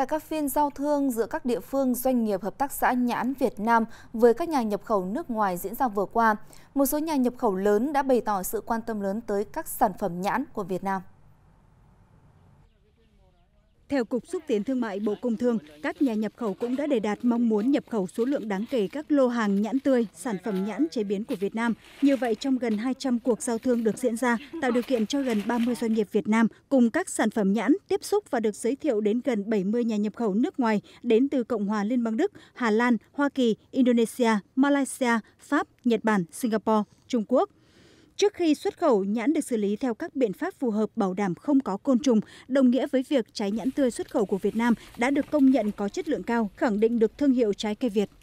Tại các phiên giao thương giữa các địa phương doanh nghiệp hợp tác xã nhãn Việt Nam với các nhà nhập khẩu nước ngoài diễn ra vừa qua, một số nhà nhập khẩu lớn đã bày tỏ sự quan tâm lớn tới các sản phẩm nhãn của Việt Nam theo cục xúc tiến thương mại bộ công thương các nhà nhập khẩu cũng đã đề đạt mong muốn nhập khẩu số lượng đáng kể các lô hàng nhãn tươi sản phẩm nhãn chế biến của việt nam như vậy trong gần hai trăm cuộc giao thương được diễn ra tạo điều kiện cho gần ba mươi doanh nghiệp việt nam cùng các sản phẩm nhãn tiếp xúc và được giới thiệu đến gần bảy mươi nhà nhập khẩu nước ngoài đến từ cộng hòa liên bang đức hà lan hoa kỳ indonesia malaysia pháp nhật bản singapore trung quốc trước khi xuất khẩu nhãn được xử lý theo các biện pháp phù hợp bảo đảm không có côn trùng đồng nghĩa với việc trái nhãn tươi xuất khẩu của việt nam đã được công nhận có chất lượng cao khẳng định được thương hiệu trái cây việt